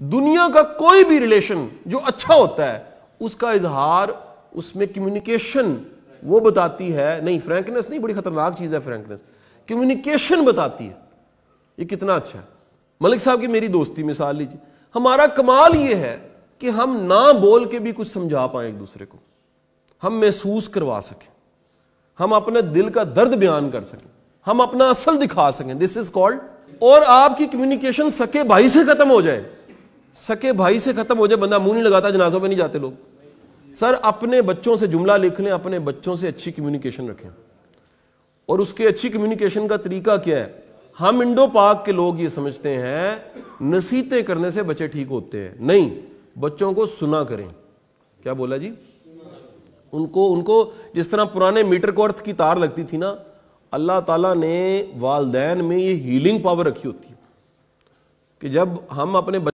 दुनिया का कोई भी रिलेशन जो अच्छा होता है उसका इजहार उसमें कम्युनिकेशन वो बताती है नहीं फ्रैंकनेस नहीं बड़ी खतरनाक चीज़ है फ्रैंकनेस कम्युनिकेशन बताती है ये कितना अच्छा है मलिक साहब की मेरी दोस्ती मिसाल लीजिए हमारा कमाल ये है कि हम ना बोल के भी कुछ समझा पाए एक दूसरे को हम महसूस करवा सकें हम अपने दिल का दर्द बयान कर सकें हम अपना असल दिखा सकें दिस इज कॉल्ड और आपकी कम्युनिकेशन सके भाई से खत्म हो जाए सके भाई से ख़त्म हो जाए बंदा मुंह नहीं लगाता जनाजों में नहीं जाते लोग सर अपने बच्चों से जुमला लिख लें अपने बच्चों से अच्छी कम्युनिकेशन रखें और उसके अच्छी कम्युनिकेशन का तरीका क्या है हम इंडो पाक के लोग ये समझते हैं नसीहतें करने से बच्चे ठीक होते हैं नहीं बच्चों को सुना करें क्या बोला जी उनको उनको जिस तरह पुराने मीटर को अर्थ की तार लगती थी ना अल्लाह ताला ने वालदेन में ये हीलिंग पावर रखी होती है कि जब हम अपने